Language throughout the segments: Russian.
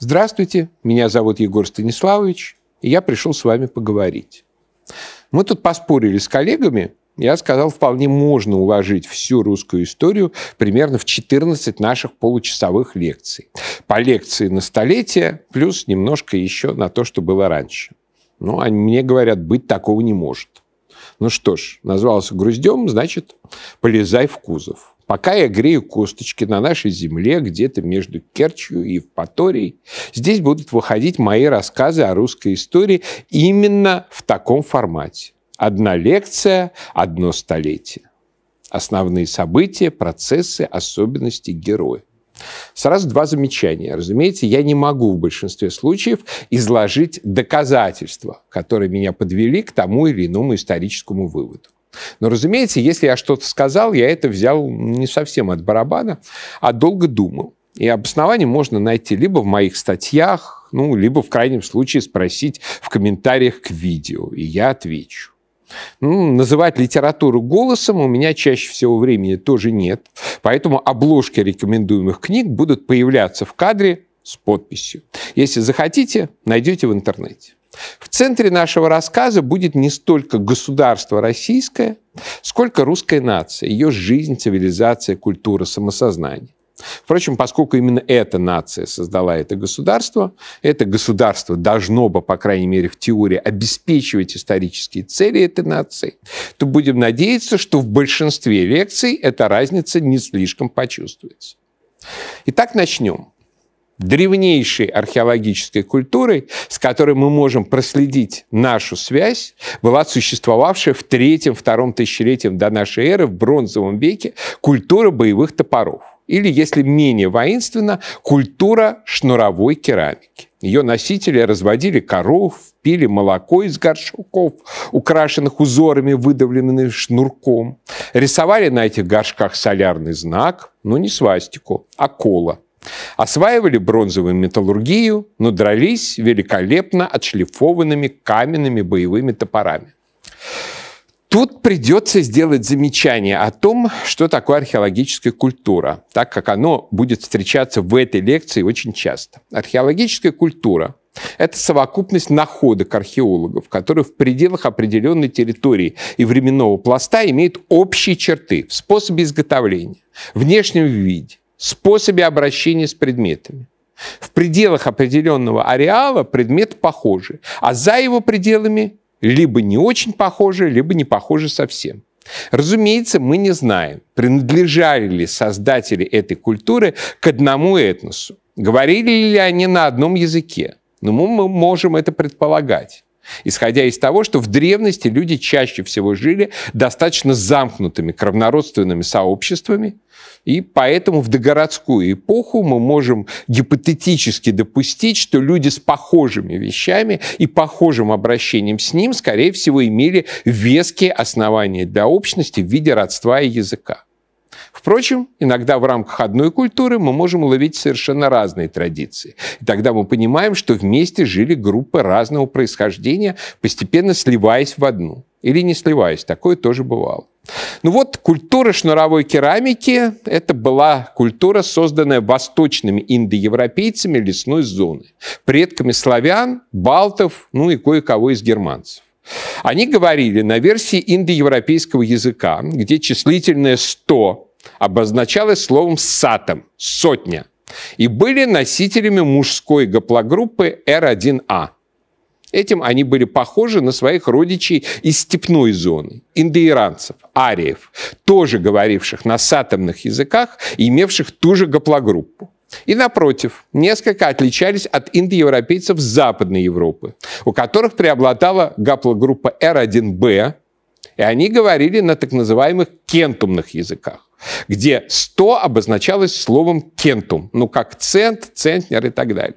Здравствуйте, меня зовут Егор Станиславович, и я пришел с вами поговорить. Мы тут поспорили с коллегами, я сказал, вполне можно уложить всю русскую историю примерно в 14 наших получасовых лекций. По лекции на столетие, плюс немножко еще на то, что было раньше. Ну, они а мне говорят, быть такого не может. Ну что ж, назвался груздем, значит, полезай в кузов. Пока я грею косточки на нашей земле, где-то между Керчью и Евпаторией, здесь будут выходить мои рассказы о русской истории именно в таком формате. Одна лекция, одно столетие. Основные события, процессы, особенности героя. Сразу два замечания. Разумеется, я не могу в большинстве случаев изложить доказательства, которые меня подвели к тому или иному историческому выводу. Но, разумеется, если я что-то сказал, я это взял не совсем от барабана, а долго думал. И обоснование можно найти либо в моих статьях, ну, либо в крайнем случае спросить в комментариях к видео, и я отвечу. Ну, называть литературу голосом у меня чаще всего времени тоже нет, поэтому обложки рекомендуемых книг будут появляться в кадре с подписью. Если захотите, найдете в интернете. В центре нашего рассказа будет не столько государство российское, сколько русская нация, ее жизнь, цивилизация, культура, самосознание. Впрочем, поскольку именно эта нация создала это государство, это государство должно бы, по крайней мере, в теории обеспечивать исторические цели этой нации, то будем надеяться, что в большинстве лекций эта разница не слишком почувствуется. Итак, начнем. Древнейшей археологической культурой, с которой мы можем проследить нашу связь, была существовавшая в третьем-втором тысячелетии до нашей эры в бронзовом веке культура боевых топоров или, если менее воинственно, культура шнуровой керамики. Ее носители разводили коров, пили молоко из горшков, украшенных узорами, выдавленными шнурком. Рисовали на этих горшках солярный знак, но не свастику, а кола. Осваивали бронзовую металлургию, но дрались великолепно отшлифованными каменными боевыми топорами. Тут придется сделать замечание о том, что такое археологическая культура, так как оно будет встречаться в этой лекции очень часто. Археологическая культура – это совокупность находок археологов, которые в пределах определенной территории и временного пласта имеют общие черты в способе изготовления, внешнем виде, способе обращения с предметами. В пределах определенного ареала предмет похожи, а за его пределами либо не очень похожи, либо не похожи совсем. Разумеется, мы не знаем, принадлежали ли создатели этой культуры к одному этносу, говорили ли они на одном языке. Но мы можем это предполагать исходя из того, что в древности люди чаще всего жили достаточно замкнутыми кровнородственными сообществами, и поэтому в догородскую эпоху мы можем гипотетически допустить, что люди с похожими вещами и похожим обращением с ним, скорее всего, имели веские основания для общности в виде родства и языка. Впрочем, иногда в рамках одной культуры мы можем ловить совершенно разные традиции. И тогда мы понимаем, что вместе жили группы разного происхождения, постепенно сливаясь в одну. Или не сливаясь, такое тоже бывало. Ну вот, культура шнуровой керамики – это была культура, созданная восточными индоевропейцами лесной зоны, предками славян, балтов, ну и кое-кого из германцев. Они говорили на версии индоевропейского языка, где числительное «сто» обозначалось словом «сатом» – «сотня», и были носителями мужской гаплогруппы R1A. А». Этим они были похожи на своих родичей из степной зоны, индоиранцев, ариев, тоже говоривших на сатомных языках и имевших ту же гаплогруппу. И напротив, несколько отличались от индоевропейцев Западной Европы, у которых преобладала гаплогруппа R1b, и они говорили на так называемых кентумных языках, где 100 обозначалось словом кентум, ну как цент, центнер и так далее.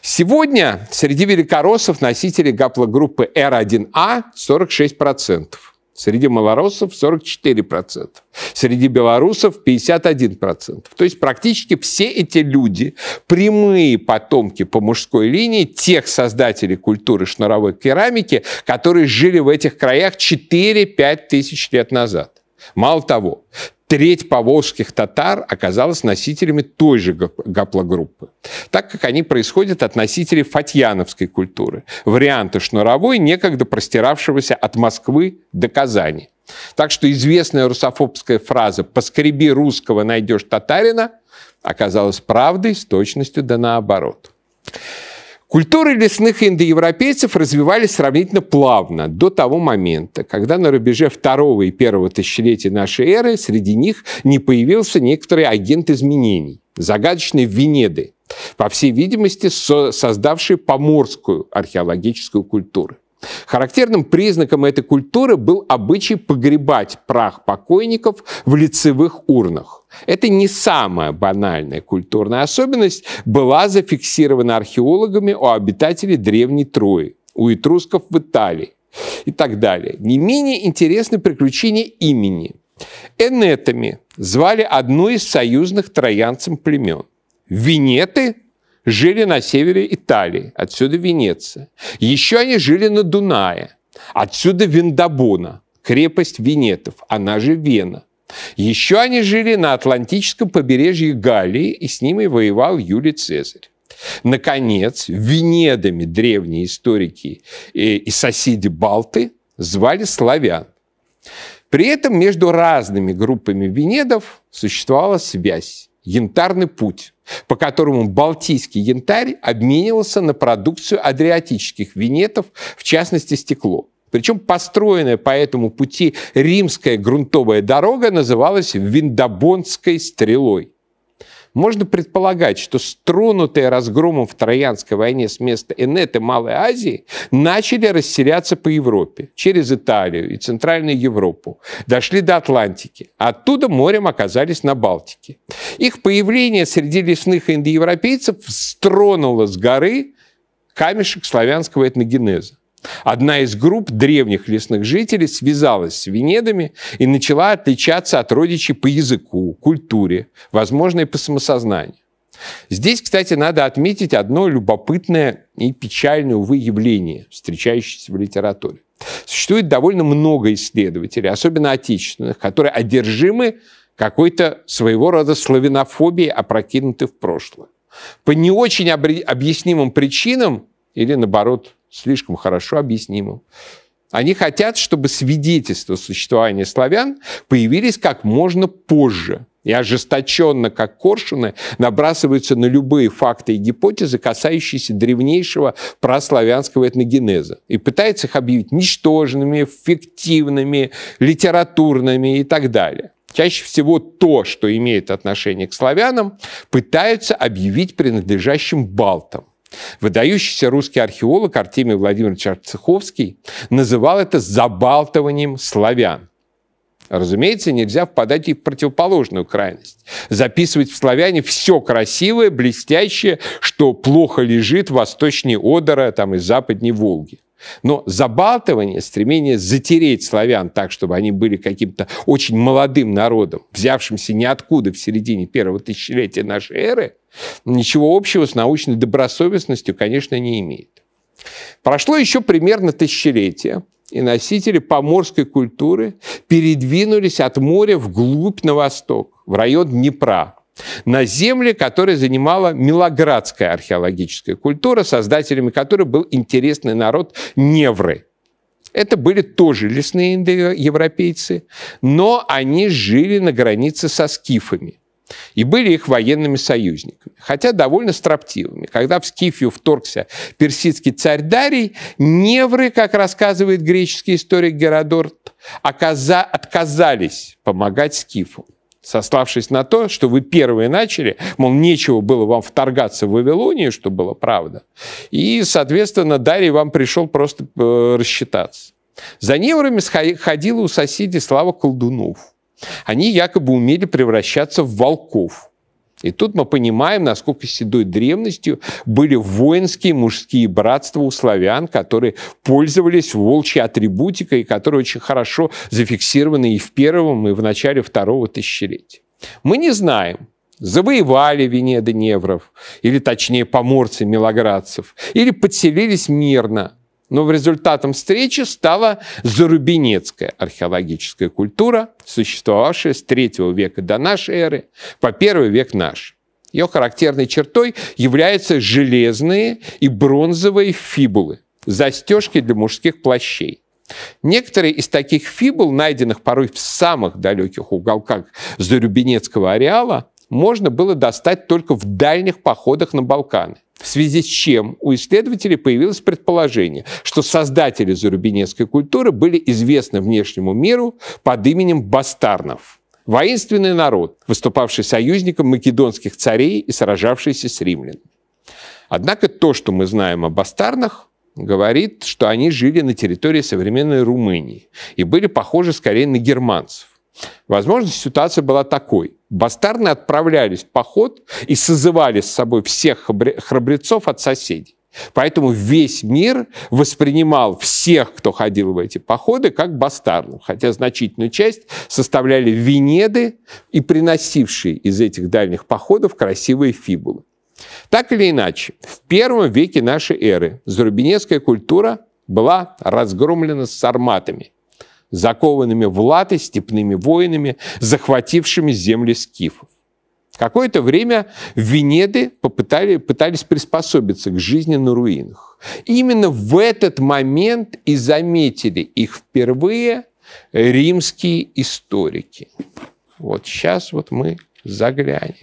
Сегодня среди великороссов носители гаплогруппы R1A 46%. Среди малороссов 44%. Среди белорусов 51%. То есть практически все эти люди прямые потомки по мужской линии тех создателей культуры шнуровой керамики, которые жили в этих краях 4-5 тысяч лет назад. Мало того, треть поволжских татар оказалась носителями той же гаплогруппы, так как они происходят от носителей фатьяновской культуры, варианта шнуровой, некогда простиравшегося от Москвы до Казани. Так что известная русофобская фраза «поскреби русского, найдешь татарина» оказалась правдой с точностью да наоборот. Культуры лесных индоевропейцев развивались сравнительно плавно до того момента, когда на рубеже второго и первого тысячелетия нашей эры среди них не появился некоторый агент изменений, загадочный Венеды, по всей видимости, создавший поморскую археологическую культуру. Характерным признаком этой культуры был обычай погребать прах покойников в лицевых урнах. Это не самая банальная культурная особенность была зафиксирована археологами у обитателей Древней Трои, у этрусков в Италии и так далее. Не менее интересны приключения имени. Энетами звали одну из союзных троянцам племен. Винеты жили на севере Италии, отсюда Венеция. Еще они жили на Дунае, отсюда Вендабона, крепость Венетов, она же Вена. Еще они жили на Атлантическом побережье Галлии, и с ними воевал Юлий Цезарь. Наконец, Венедами древние историки э, и соседи Балты звали славян. При этом между разными группами Венедов существовала связь янтарный путь, по которому балтийский янтарь обменивался на продукцию адриатических винетов, в частности стекло. Причем построенная по этому пути римская грунтовая дорога называлась Виндобонской стрелой можно предполагать, что стронутые разгромом в Троянской войне с места Энеты Малой Азии начали расселяться по Европе, через Италию и Центральную Европу, дошли до Атлантики, оттуда морем оказались на Балтике. Их появление среди лесных индоевропейцев стронуло с горы камешек славянского этногенеза. Одна из групп древних лесных жителей связалась с венедами и начала отличаться от родичей по языку, культуре, возможно, и по самосознанию. Здесь, кстати, надо отметить одно любопытное и печальное, увы, явление, встречающееся в литературе. Существует довольно много исследователей, особенно отечественных, которые одержимы какой-то своего рода славянофобией, опрокинуты в прошлое. По не очень объяснимым причинам или, наоборот, слишком хорошо объяснимым. Они хотят, чтобы свидетельства существования славян появились как можно позже. И ожесточенно, как коршуны, набрасываются на любые факты и гипотезы, касающиеся древнейшего прославянского этногенеза. И пытаются их объявить ничтожными, фиктивными, литературными и так далее. Чаще всего то, что имеет отношение к славянам, пытаются объявить принадлежащим балтам. Выдающийся русский археолог Артемий Владимирович Арцеховский называл это «забалтыванием славян». Разумеется, нельзя впадать и в противоположную крайность. Записывать в славяне все красивое, блестящее, что плохо лежит восточнее Одера там, и западнее Волги. Но забалтывание, стремление затереть славян так, чтобы они были каким-то очень молодым народом, взявшимся ниоткуда в середине первого тысячелетия нашей эры, ничего общего с научной добросовестностью, конечно, не имеет. Прошло еще примерно тысячелетие, и носители поморской культуры передвинулись от моря вглубь на восток, в район Днепра, на земле, которые занимала Милоградская археологическая культура, создателями которой был интересный народ Невры. Это были тоже лесные европейцы, но они жили на границе со скифами и были их военными союзниками, хотя довольно строптивыми. Когда в Скифию вторгся персидский царь Дарий, невры, как рассказывает греческий историк Геродорт, отказались помогать Скифам сославшись на то, что вы первые начали, мол, нечего было вам вторгаться в Вавилонию, что было правда. И, соответственно, Дарий вам пришел просто э, рассчитаться. За неврами ходила у соседей слава колдунов. Они якобы умели превращаться в волков. И тут мы понимаем, насколько седой древностью были воинские мужские братства у славян, которые пользовались волчьей атрибутикой, которые очень хорошо зафиксированы и в первом, и в начале второго тысячелетия. Мы не знаем, завоевали Венеды невров, или точнее поморцы милоградцев, или подселились мирно – но в результатом встречи стала зарубинецкая археологическая культура, существовавшая с третьего века до нашей эры по первый век наш. Ее характерной чертой являются железные и бронзовые фибулы, застежки для мужских плащей. Некоторые из таких фибул, найденных порой в самых далеких уголках Зарюбинецкого ареала, можно было достать только в дальних походах на Балканы. В связи с чем у исследователей появилось предположение, что создатели зарубинецкой культуры были известны внешнему миру под именем бастарнов. Воинственный народ, выступавший союзником македонских царей и сражавшийся с римлянами. Однако то, что мы знаем о бастарнах, говорит, что они жили на территории современной Румынии и были похожи скорее на германцев. Возможно, ситуация была такой. Бастарны отправлялись в поход и созывали с собой всех храбрецов от соседей. Поэтому весь мир воспринимал всех, кто ходил в эти походы, как бастарну, хотя значительную часть составляли венеды и приносившие из этих дальних походов красивые фибулы. Так или иначе, в первом веке нашей эры зарубинецкая культура была разгромлена сарматами – закованными в латы степными воинами, захватившими земли скифов. Какое-то время Венеды попытали, пытались приспособиться к жизни на руинах. Именно в этот момент и заметили их впервые римские историки. Вот сейчас вот мы заглянем.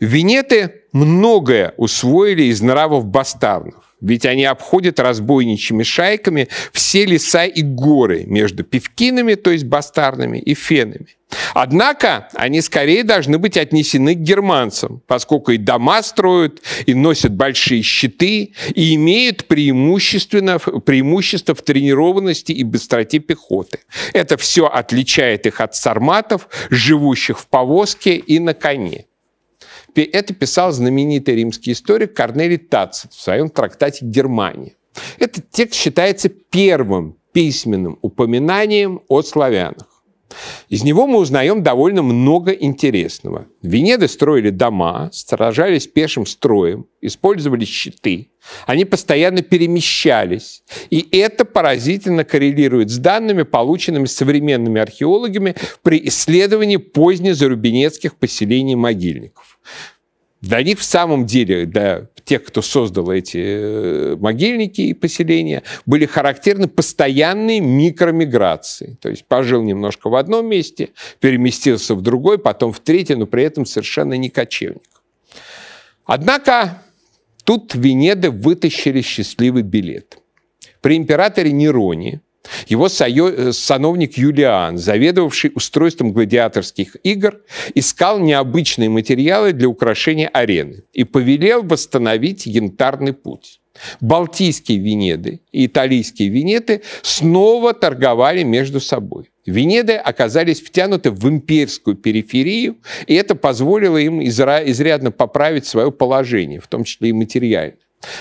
Венеты многое усвоили из нравов бастарнов. Ведь они обходят разбойничьими шайками все леса и горы между певкинами, то есть бастарными, и фенами. Однако они скорее должны быть отнесены к германцам, поскольку и дома строят, и носят большие щиты, и имеют преимущественно, преимущество в тренированности и быстроте пехоты. Это все отличает их от сарматов, живущих в повозке и на коне это писал знаменитый римский историк Корнелий Тацит в своем трактате «Германия». Этот текст считается первым письменным упоминанием о славянах. Из него мы узнаем довольно много интересного. Венеды строили дома, сражались пешим строем, использовали щиты. Они постоянно перемещались. И это поразительно коррелирует с данными, полученными современными археологами при исследовании позднезарубенецких поселений могильников. До них в самом деле, до тех, кто создал эти э, могильники и поселения, были характерны постоянные микромиграции. То есть пожил немножко в одном месте, переместился в другой, потом в третий, но при этом совершенно не кочевник. Однако тут Венеды вытащили счастливый билет. При императоре Нероне его э, сановник Юлиан, заведовавший устройством гладиаторских игр, искал необычные материалы для украшения арены и повелел восстановить янтарный путь. Балтийские Венеды и италийские Венеты снова торговали между собой. Венеды оказались втянуты в имперскую периферию, и это позволило им изрядно поправить свое положение, в том числе и материально.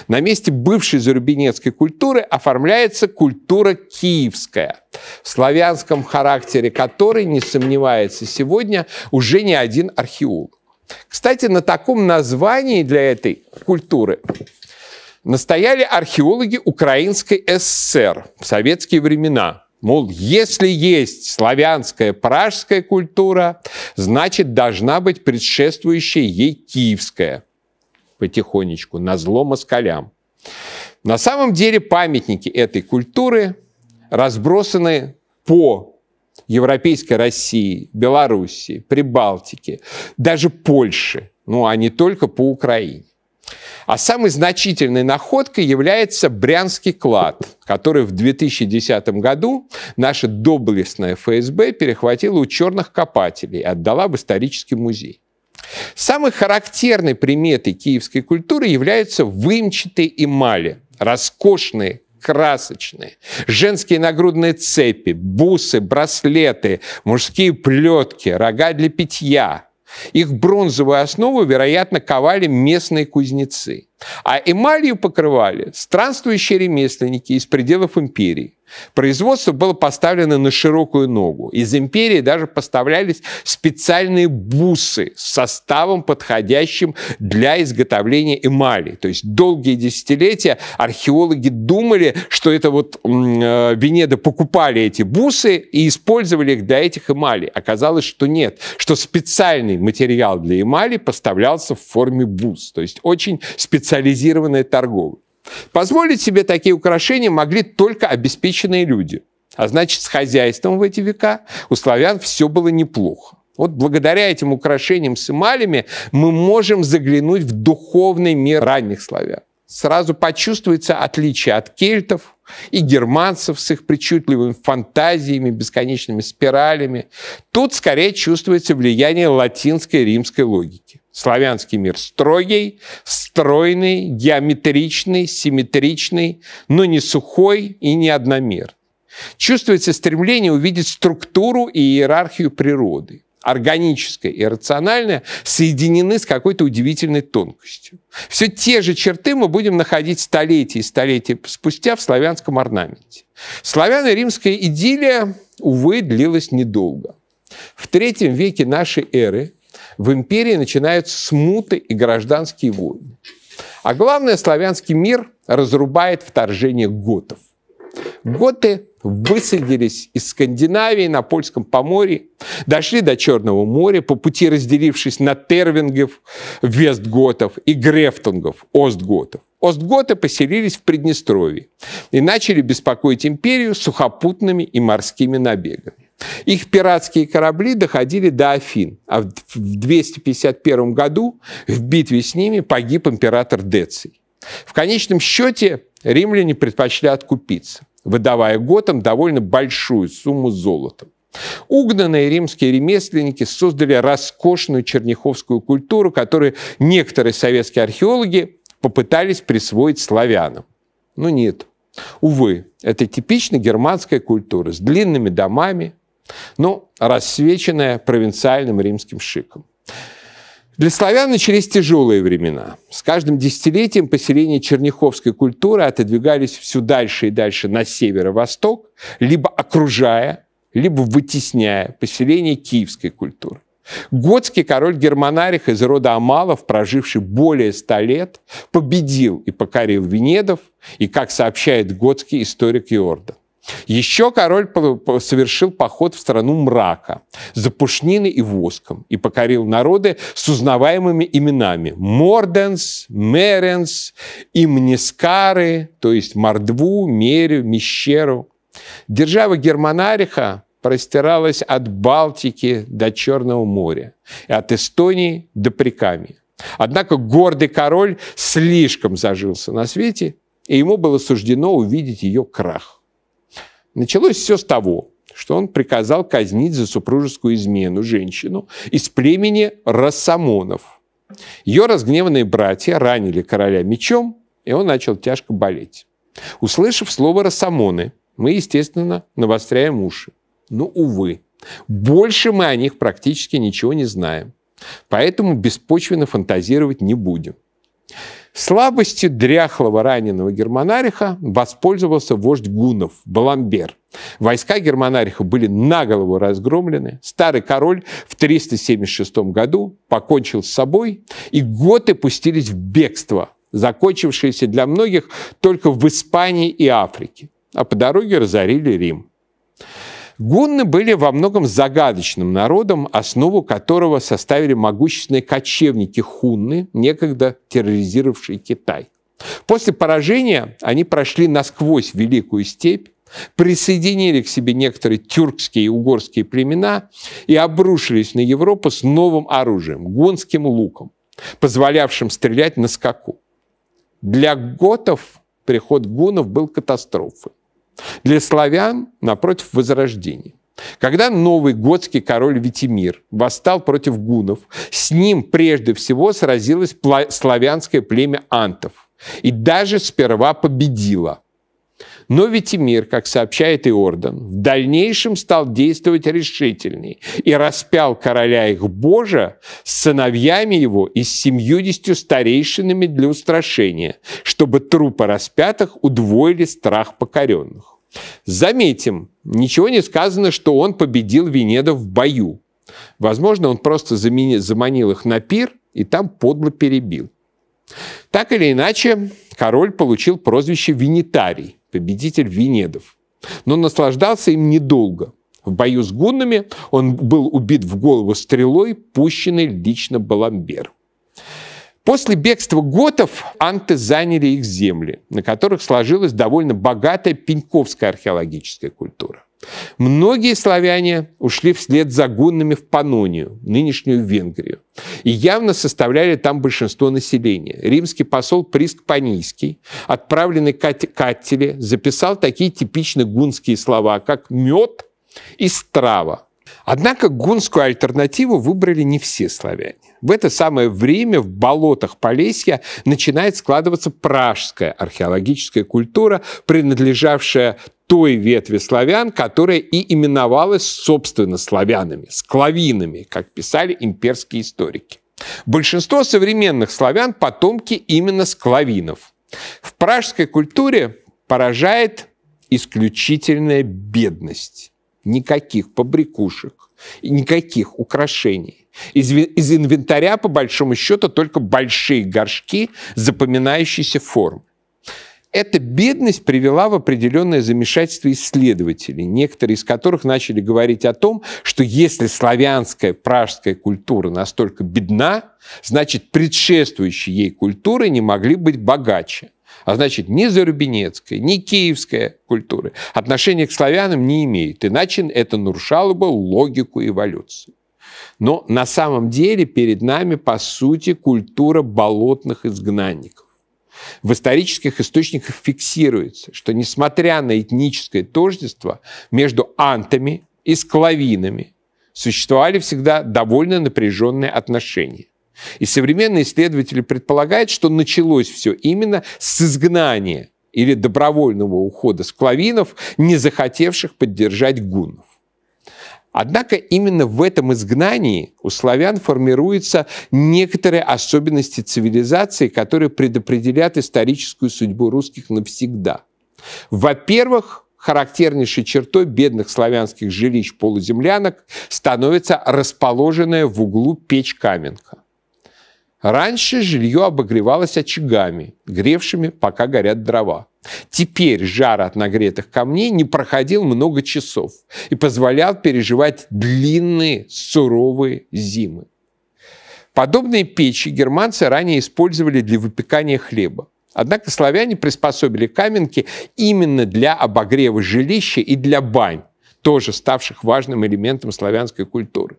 На месте бывшей зарубинецкой культуры оформляется культура киевская, в славянском характере которой, не сомневается сегодня, уже не один археолог. Кстати, на таком названии для этой культуры настояли археологи Украинской ССР в советские времена – Мол, если есть славянская пражская культура, значит, должна быть предшествующая ей киевская потихонечку, на зло москалям. На самом деле памятники этой культуры разбросаны по Европейской России, Белоруссии, Прибалтике, даже Польше, ну а не только по Украине. А самой значительной находкой является Брянский клад, который в 2010 году наша доблестная ФСБ перехватила у черных копателей и отдала в исторический музей. Самой характерной приметой киевской культуры являются вымчатые эмали, роскошные красочные. Женские нагрудные цепи, бусы, браслеты, мужские плетки, рога для питья. Их бронзовую основу, вероятно, ковали местные кузнецы. А эмалью покрывали странствующие ремесленники из пределов империи. Производство было поставлено на широкую ногу. Из империи даже поставлялись специальные бусы с составом, подходящим для изготовления эмали. То есть долгие десятилетия археологи думали, что это вот э, Венеда покупали эти бусы и использовали их для этих эмали. Оказалось, что нет, что специальный материал для эмали поставлялся в форме бус. То есть очень специализированная торговля. Позволить себе такие украшения могли только обеспеченные люди. А значит, с хозяйством в эти века у славян все было неплохо. Вот благодаря этим украшениям с эмалями мы можем заглянуть в духовный мир ранних славян. Сразу почувствуется отличие от кельтов и германцев с их причудливыми фантазиями, бесконечными спиралями. Тут скорее чувствуется влияние латинской римской логики. Славянский мир строгий, стройный, геометричный, симметричный, но не сухой и не одномер. Чувствуется стремление увидеть структуру и иерархию природы. Органическое и рациональное соединены с какой-то удивительной тонкостью. Все те же черты мы будем находить столетия и столетия спустя в славянском орнаменте. Славяно-римская идиллия, увы, длилась недолго. В третьем веке нашей эры в империи начинаются смуты и гражданские войны. А главное, славянский мир разрубает вторжение готов. Готы высадились из Скандинавии на Польском Поморье, дошли до Черного моря, по пути разделившись на тервингов, вестготов и грефтунгов, остготов. Остготы поселились в Приднестровье и начали беспокоить империю сухопутными и морскими набегами. Их пиратские корабли доходили до Афин, а в 251 году в битве с ними погиб император Деций. В конечном счете римляне предпочли откупиться, выдавая готам довольно большую сумму золота. Угнанные римские ремесленники создали роскошную черняховскую культуру, которую некоторые советские археологи попытались присвоить славянам. Но ну, нет. Увы, это типичная германская культура с длинными домами, но рассвеченная провинциальным римским шиком. Для славян начались тяжелые времена. С каждым десятилетием поселения черняховской культуры отодвигались все дальше и дальше на северо-восток, либо окружая, либо вытесняя поселение киевской культуры. Готский король Германарих из рода Амалов, проживший более ста лет, победил и покорил Венедов, и, как сообщает готский историк Иордан. Еще король совершил поход в страну мрака за пушниной и воском и покорил народы с узнаваемыми именами Морденс, Меренс, Имнискары, то есть Мордву, Мерю, Мещеру. Держава Германариха простиралась от Балтики до Черного моря, и от Эстонии до Прикамья. Однако гордый король слишком зажился на свете, и ему было суждено увидеть ее крах. Началось все с того, что он приказал казнить за супружескую измену женщину из племени Рассамонов. Ее разгневанные братья ранили короля мечом, и он начал тяжко болеть. Услышав слово Рассамоны, мы, естественно, навостряем уши. Но, увы, больше мы о них практически ничего не знаем. Поэтому беспочвенно фантазировать не будем. Слабостью дряхлого раненого Германариха воспользовался вождь гунов Баламбер. Войска Германариха были наголову разгромлены. Старый король в 376 году покончил с собой, и готы пустились в бегство, закончившееся для многих только в Испании и Африке. А по дороге разорили Рим. Гунны были во многом загадочным народом, основу которого составили могущественные кочевники хунны, некогда терроризировавшие Китай. После поражения они прошли насквозь Великую степь, присоединили к себе некоторые тюркские и угорские племена и обрушились на Европу с новым оружием – гонским луком, позволявшим стрелять на скаку. Для готов приход гунов был катастрофой. Для славян, напротив, возрождение. Когда новый готский король Витимир восстал против гунов, с ним прежде всего сразилось славянское племя антов. И даже сперва победило. Но Витимир, как сообщает Иордан, в дальнейшем стал действовать решительней и распял короля их Божа с сыновьями его и с семьюдесятью старейшинами для устрашения, чтобы трупы распятых удвоили страх покоренных. Заметим, ничего не сказано, что он победил Венедов в бою. Возможно, он просто заманил их на пир и там подло перебил. Так или иначе, король получил прозвище Венитарий, победитель Венедов. Но наслаждался им недолго. В бою с гуннами он был убит в голову стрелой, пущенной лично Баламбер. После бегства готов анты заняли их земли, на которых сложилась довольно богатая пеньковская археологическая культура. Многие славяне ушли вслед за гуннами в Панонию, нынешнюю Венгрию, и явно составляли там большинство населения. Римский посол Приск Панийский, отправленный к Каттеле, записал такие типичные гунские слова, как «мед» и «страва». Однако гунскую альтернативу выбрали не все славяне. В это самое время в болотах Полесья начинает складываться пражская археологическая культура, принадлежавшая той ветви славян, которая и именовалась, собственно, славянами, склавинами, как писали имперские историки. Большинство современных славян – потомки именно склавинов. В пражской культуре поражает исключительная бедность никаких побрякушек, никаких украшений. Из, из инвентаря, по большому счету, только большие горшки запоминающиеся формы. Эта бедность привела в определенное замешательство исследователей, некоторые из которых начали говорить о том, что если славянская пражская культура настолько бедна, значит, предшествующие ей культуры не могли быть богаче. А значит, ни зарубинецкая, ни киевская культуры отношения к славянам не имеет, иначе это нарушало бы логику эволюции. Но на самом деле перед нами, по сути, культура болотных изгнанников в исторических источниках фиксируется, что несмотря на этническое тождество между антами и склавинами существовали всегда довольно напряженные отношения. И современные исследователи предполагают, что началось все именно с изгнания или добровольного ухода склавинов, не захотевших поддержать гуннов. Однако именно в этом изгнании у славян формируются некоторые особенности цивилизации, которые предопределят историческую судьбу русских навсегда. Во-первых, характернейшей чертой бедных славянских жилищ полуземлянок становится расположенная в углу печь-каменка. Раньше жилье обогревалось очагами, гревшими, пока горят дрова. Теперь жар от нагретых камней не проходил много часов и позволял переживать длинные суровые зимы. Подобные печи германцы ранее использовали для выпекания хлеба. Однако славяне приспособили каменки именно для обогрева жилища и для бань тоже ставших важным элементом славянской культуры.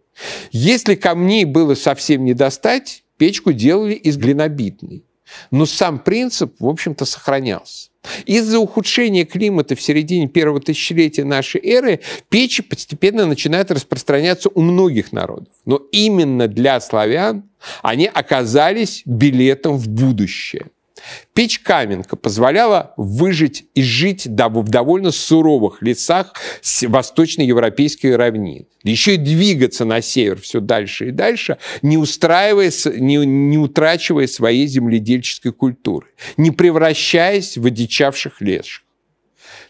Если камней было совсем не достать, Печку делали из глинобитной. Но сам принцип, в общем-то, сохранялся. Из-за ухудшения климата в середине первого тысячелетия нашей эры печи постепенно начинают распространяться у многих народов. Но именно для славян они оказались билетом в будущее. Печь Каменка позволяла выжить и жить в довольно суровых лесах восточноевропейской равнины. Еще и двигаться на север все дальше и дальше, не, устраивая, не, не утрачивая своей земледельческой культуры, не превращаясь в одичавших леших.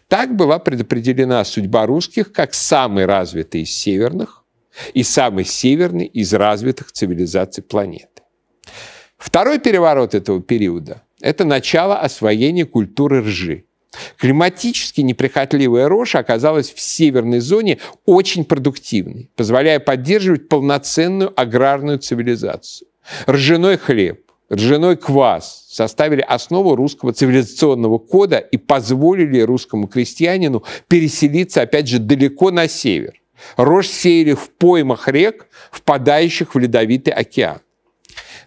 Так была предопределена судьба русских как самый развитый из северных и самый северный из развитых цивилизаций планеты. Второй переворот этого периода это начало освоения культуры ржи. Климатически неприхотливая рожь оказалась в северной зоне очень продуктивной, позволяя поддерживать полноценную аграрную цивилизацию. Ржаной хлеб, ржаной квас составили основу русского цивилизационного кода и позволили русскому крестьянину переселиться, опять же, далеко на север. Рожь сеяли в поймах рек, впадающих в ледовитый океан.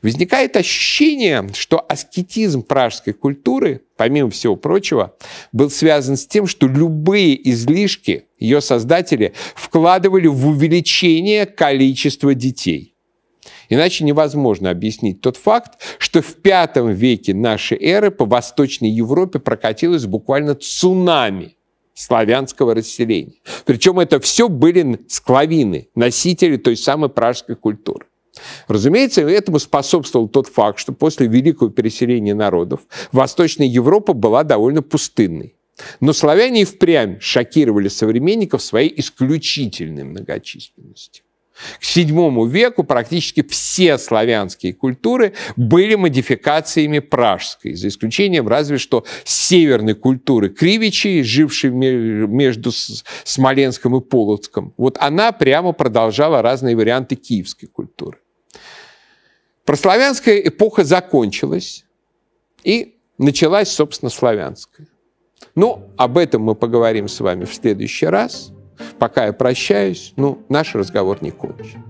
Возникает ощущение, что аскетизм пражской культуры, помимо всего прочего, был связан с тем, что любые излишки ее создатели вкладывали в увеличение количества детей. Иначе невозможно объяснить тот факт, что в V веке нашей эры по Восточной Европе прокатилось буквально цунами славянского расселения. Причем это все были склавины, носители той самой пражской культуры. Разумеется, этому способствовал тот факт, что после великого переселения народов Восточная Европа была довольно пустынной. Но славяне и впрямь шокировали современников своей исключительной многочисленностью. К VII веку практически все славянские культуры были модификациями пражской, за исключением разве что северной культуры Кривичей, жившей между Смоленском и Полоцком. Вот она прямо продолжала разные варианты киевской культуры. Прославянская эпоха закончилась, и началась, собственно, славянская. Но ну, об этом мы поговорим с вами в следующий раз – пока я прощаюсь, ну, наш разговор не кончен.